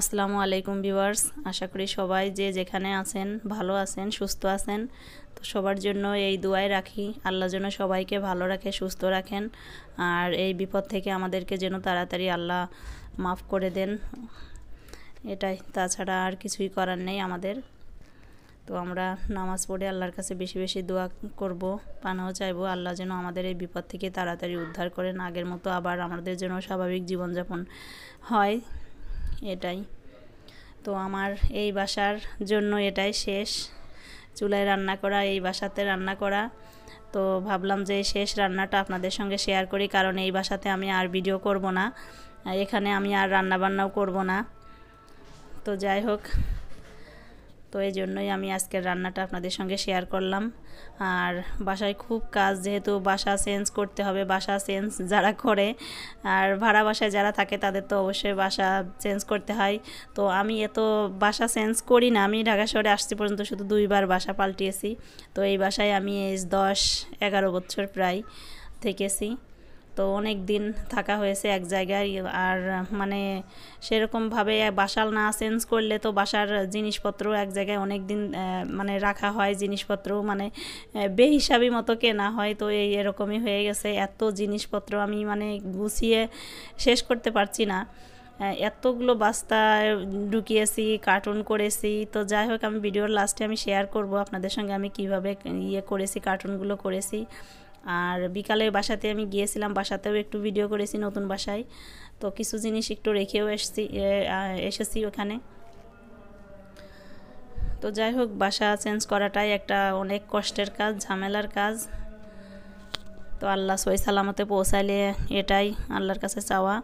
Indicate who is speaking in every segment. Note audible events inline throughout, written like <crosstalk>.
Speaker 1: আসসালামু আলাইকুম ভিউয়ার্স আশা করি সবাই যে যেখানে আছেন ভালো আছেন সুস্থ আছেন তো সবার জন্য এই দুয়ায় রাখি আল্লাহ যেন সবাইকে ভালো রাখে সুস্থ রাখেন আর এই বিপদ থেকে আমাদেরকে যেন তাড়াতাড়ি আল্লাহ মাফ করে দেন এটাই তাছাড়া আর কিছুই করার নেই আমাদের তো আমরা নামাজ পড়ে আল্লাহর কাছে বেশি বেশি দোয়া করব পানাও চাইবো আল্লাহ যেন আমাদের এই বিপদ থেকে তাড়াতাড়ি উদ্ধার করেন আগের মতো আবার আমাদের যেন স্বাভাবিক জীবনযাপন হয় এটাই তো আমার এই বাসার জন্য এটাই শেষ চুলায় রান্না করা এই বাসাতে রান্না করা তো ভাবলাম যে শেষ রান্নাটা আপনাদের সঙ্গে শেয়ার করি কারণ এই বাসাতে আমি আর ভিডিও করব না এখানে আমি আর রান্না বান্নাও করব না তো যাই হোক তো এই জন্যই আমি আজকের রান্নাটা আপনাদের সঙ্গে শেয়ার করলাম আর বাসায় খুব কাজ যেহেতু বাসা চেঞ্জ করতে হবে বাসা চেঞ্জ যারা করে আর ভাড়া বাসায় যারা থাকে তাদের তো অবশ্যই বাসা চেঞ্জ করতে হয় তো আমি এত বাসা চেঞ্জ করি না আমি ঢাকা শহরে আসছি পর্যন্ত শুধু দুইবার বাসা পাল্টিয়েছি তো এই বাসায় আমি এই দশ এগারো বছর প্রায় থেকেছি তো অনেক দিন থাকা হয়েছে এক জায়গায় আর মানে সেরকমভাবে বাসাল না চেঞ্জ করলে তো বাসার জিনিসপত্র এক জায়গায় অনেক দিন মানে রাখা হয় জিনিসপত্র মানে বেহিসাবি মতো কেনা হয় তো এই এরকমই হয়ে গেছে এত জিনিসপত্র আমি মানে গুছিয়ে শেষ করতে পারছি না এতগুলো বাস্তা ঢুকিয়েছি কার্টুন করেছি তো যাই হোক আমি ভিডিওর লাস্টে আমি শেয়ার করব আপনাদের সঙ্গে আমি কিভাবে ইয়ে করেছি কার্টুনগুলো করেছি আর বিকালের বাসাতে আমি গিয়েছিলাম বাসাতেও একটু ভিডিও করেছি নতুন বাসায় তো কিছু জিনিস একটু রেখেও এসছি এসেছি ওখানে তো যাই হোক বাসা চেঞ্জ করাটাই একটা অনেক কষ্টের কাজ ঝামেলার কাজ তো আল্লাহ সই সালামতে পৌঁছাইলে এটাই আল্লাহর কাছে চাওয়া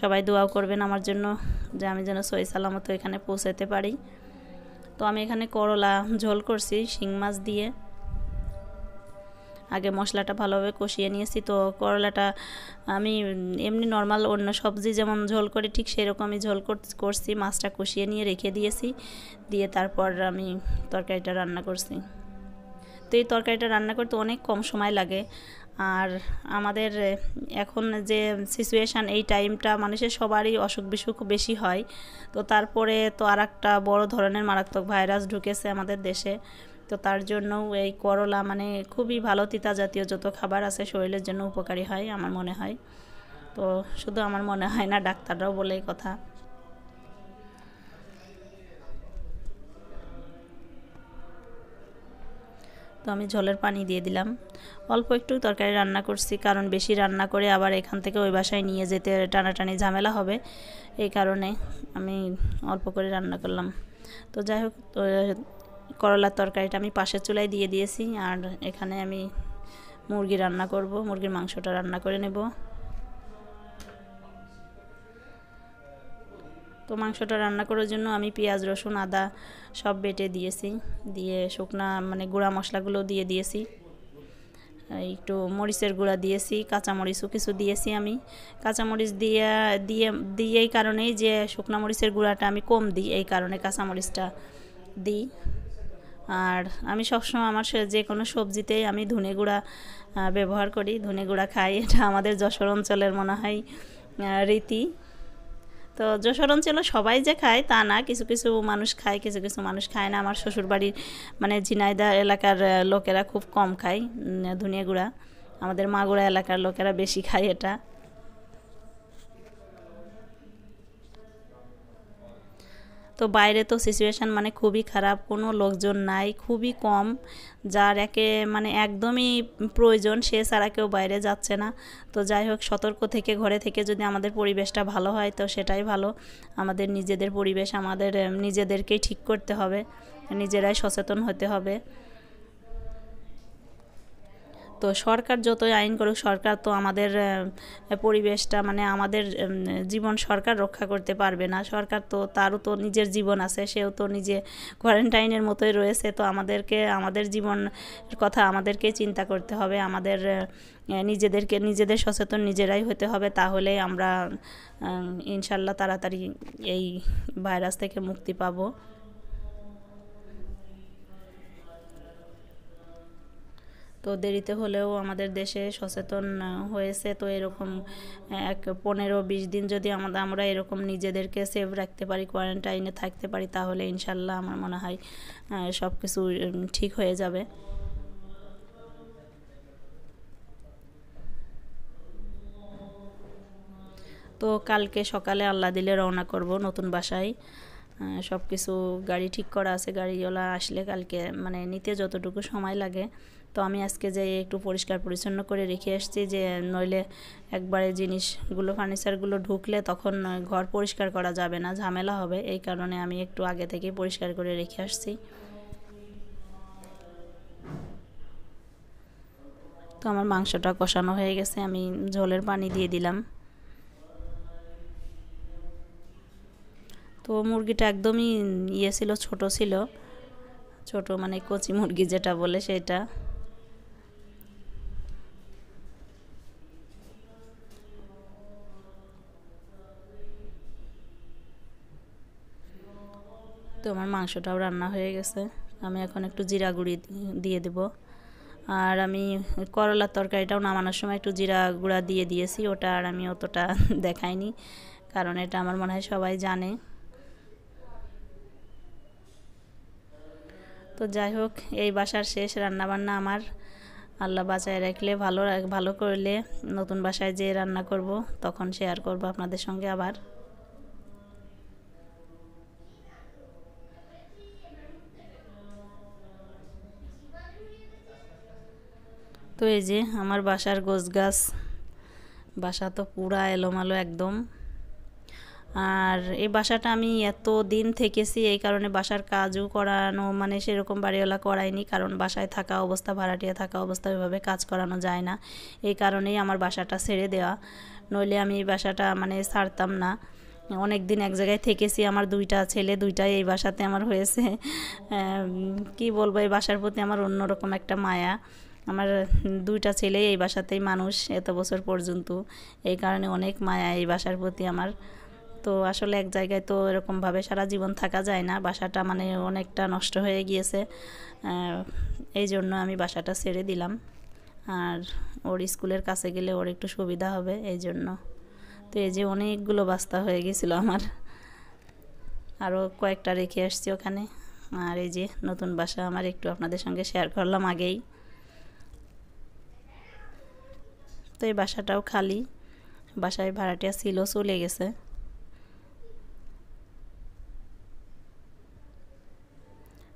Speaker 1: সবাই দোয়াও করবেন আমার জন্য যে আমি যেন সই সালামতে এখানে পৌঁছাতে পারি তো আমি এখানে করলা ঝোল করছি শিং মাছ দিয়ে আগে মশলাটা ভালোভাবে কষিয়ে নিয়েছি তো করলাটা আমি এমনি নর্মাল অন্য সবজি যেমন ঝোল করি ঠিক সেরকমই ঝোল করছি মাছটা কষিয়ে নিয়ে রেখে দিয়েছি দিয়ে তারপর আমি তরকারিটা রান্না করছি তো এই তরকারিটা রান্না করতে অনেক কম সময় লাগে আর আমাদের এখন যে সিচুয়েশান এই টাইমটা মানুষের সবারই অসুখ বিসুখ বেশি হয় তো তারপরে তো আর একটা বড়ো ধরনের মারাত্মক ভাইরাস ঢুকেছে আমাদের দেশে তো তার জন্য এই করলা মানে খুবই ভালো তিতা জাতীয় যত খাবার আছে শরীরের জন্য উপকারী হয় আমার মনে হয় তো শুধু আমার মনে হয় না ডাক্তাররাও বলে কথা তো আমি ঝোলের পানি দিয়ে দিলাম অল্প একটু তরকারি রান্না করছি কারণ বেশি রান্না করে আবার এখান থেকে ওই বাসায় নিয়ে যেতে টানাটানি ঝামেলা হবে এই কারণে আমি অল্প করে রান্না করলাম তো যাই হোক করলার তরকারিটা আমি পাশের চুলায় দিয়ে দিয়েছি আর এখানে আমি মুরগি রান্না করব মুরগির মাংসটা রান্না করে নেব তো মাংসটা রান্না করার জন্য আমি পেঁয়াজ রসুন আদা সব বেটে দিয়েছি দিয়ে শুকনা মানে গুঁড়া মশলাগুলো দিয়ে দিয়েছি একটু মরিচের গুঁড়া দিয়েছি কাঁচামরিচও কিছু দিয়েছি আমি কাঁচামরিচ দিয়ে দিয়ে দিই এই কারণেই যে শুকনা মরিচের গুঁড়াটা আমি কম দিই এই কারণে কাঁচামরিচটা দিই আর আমি সবসময় আমার যে কোনো সবজিতেই আমি ধনে গুঁড়া ব্যবহার করি ধনে গুঁড়া খাই এটা আমাদের যশোর অঞ্চলের মনে হয় রীতি তো যশোর অঞ্চলে সবাই যে খায় তা না কিছু কিছু মানুষ খায় কিছু কিছু মানুষ খায় না আমার শ্বশুরবাড়ির মানে ঝিনাইদা এলাকার লোকেরা খুব কম খায় ধনে গুঁড়া আমাদের মাগুরা এলাকার লোকেরা বেশি খায় এটা তো বাইরে তো সিচুয়েশান মানে খুবই খারাপ কোনো লোকজন নাই খুবই কম যার একে মানে একদমই প্রয়োজন সে ছাড়া কেউ বাইরে যাচ্ছে না তো যাই হোক সতর্ক থেকে ঘরে থেকে যদি আমাদের পরিবেশটা ভালো হয় তো সেটাই ভালো আমাদের নিজেদের পরিবেশ আমাদের নিজেদেরকেই ঠিক করতে হবে নিজেরাই সচেতন হতে হবে তো সরকার যতই আইন করুক সরকার তো আমাদের পরিবেশটা মানে আমাদের জীবন সরকার রক্ষা করতে পারবে না সরকার তো তারও তো নিজের জীবন আছে সেও তো নিজে কোয়ারেন্টাইনের মতোই রয়েছে তো আমাদেরকে আমাদের জীবন কথা আমাদেরকে চিন্তা করতে হবে আমাদের নিজেদেরকে নিজেদের সচেতন নিজেরাই হতে হবে তাহলে আমরা ইনশাল্লাহ তাড়াতাড়ি এই ভাইরাস থেকে মুক্তি পাবো তো দেরিতে হলেও আমাদের দেশে সচেতন হয়েছে তো এরকম এক পনেরো বিশ দিন যদি আমাদের আমরা এরকম নিজেদেরকে সেভ রাখতে পারি কোয়ারেন্টাইনে থাকতে পারি তাহলে ইনশাল্লাহ আমার মনে হয় সব কিছু ঠিক হয়ে যাবে তো কালকে সকালে আল্লাহ দিলে রওনা করব নতুন বাসায় সব কিছু গাড়ি ঠিক করা আছে গাড়িওয়ালা আসলে কালকে মানে নিতে যতটুকু সময় লাগে তো আমি আজকে যে একটু পরিষ্কার পরিচ্ছন্ন করে রেখে আসছি যে নইলে একবারে জিনিসগুলো ফার্নিচারগুলো ঢুকলে তখন ঘর পরিষ্কার করা যাবে না ঝামেলা হবে এই কারণে আমি একটু আগে থেকে পরিষ্কার করে রেখে আসছি তো আমার মাংসটা কষানো হয়ে গেছে আমি ঝোলের পানি দিয়ে দিলাম তো মুরগিটা একদমই ইয়ে ছিল ছোট ছিল ছোট মানে কচি মুরগি যেটা বলে সেটা তো আমার মাংসটাও রান্না হয়ে গেছে আমি এখন একটু জিরা গুঁড়ি দিয়ে দেব আর আমি করলার তরকারিটাও নামানোর সময় একটু জিরা গুঁড়া দিয়ে দিয়েছি ওটা আর আমি অতটা <laughs> দেখাইনি কারণ এটা আমার মনে হয় সবাই জানে তো যাই হোক এই বাসার শেষ রান্নাবান্না আমার আল্লাহ বাঁচায় রাখলে ভালো ভালো করলে নতুন বাসায় যেয়ে রান্না করব তখন শেয়ার করব আপনাদের সঙ্গে আবার তো এই যে আমার বাসার গোছ গাছ বাসা তো পুরা এলোমালো একদম আর এই বাসাটা আমি এত দিন থেকেছি এই কারণে বাসার কাজও করানো মানে সেরকম বাড়িওয়ালা করায়নি কারণ বাসায় থাকা অবস্থা ভাড়াটিয়া থাকা অবস্থা ওইভাবে কাজ করানো যায় না এই কারণেই আমার বাসাটা ছেড়ে দেওয়া নইলে আমি এই বাসাটা মানে ছাড়তাম না অনেক দিন এক জায়গায় থেকেছি আমার দুইটা ছেলে দুইটাই এই বাসাতে আমার হয়েছে <laughs> কি বলবো এই বাসার প্রতি আমার অন্যরকম একটা মায়া আমার দুইটা ছেলে এই বাসাতেই মানুষ এত বছর পর্যন্ত এই কারণে অনেক মায়া এই বাসার প্রতি আমার তো আসলে এক জায়গায় তো এরকমভাবে সারা জীবন থাকা যায় না বাসাটা মানে অনেকটা নষ্ট হয়ে গিয়েছে এই জন্য আমি বাসাটা ছেড়ে দিলাম আর ওর স্কুলের কাছে গেলে ওর একটু সুবিধা হবে এই জন্য তো এই যে অনেকগুলো বাস্তা হয়ে গেছিলো আমার আরও কয়েকটা রেখে আসছি ওখানে আর এই যে নতুন বাসা আমার একটু আপনাদের সঙ্গে শেয়ার করলাম আগেই তো এই বাসাটাও খালি বাসায় ভাড়াটিয়া ছিল চলে গেছে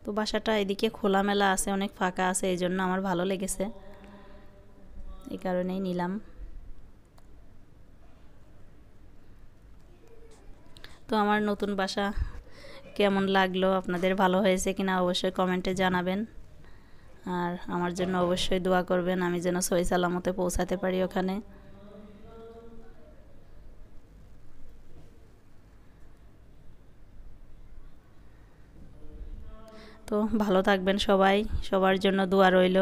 Speaker 1: তো বাসাটা এদিকে খোলামেলা আছে অনেক ফাঁকা আছে এই জন্য আমার ভালো লেগেছে এই কারণেই নিলাম তো আমার নতুন বাসা কেমন লাগলো আপনাদের ভালো হয়েছে কিনা অবশ্যই কমেন্টে জানাবেন আর আমার জন্য অবশ্যই দোয়া করবেন আমি যেন সই সালামতে পৌঁছাতে পারি ওখানে তো ভালো থাকবেন সবাই সবার জন্য দোয়া রইল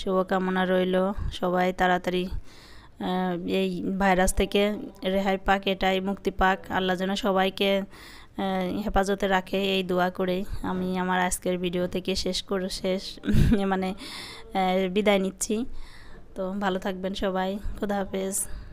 Speaker 1: শুভকামনা রইল সবাই তাড়াতাড়ি এই ভাইরাস থেকে রেহাই পাক এটাই মুক্তি পাক আল্লাহ যেন সবাইকে হেফাজতে রাখে এই দোয়া করে আমি আমার আজকের ভিডিও থেকে শেষ করে শেষ <laughs> মানে বিদায় নিচ্ছি তো ভালো থাকবেন সবাই খুদা হাফেজ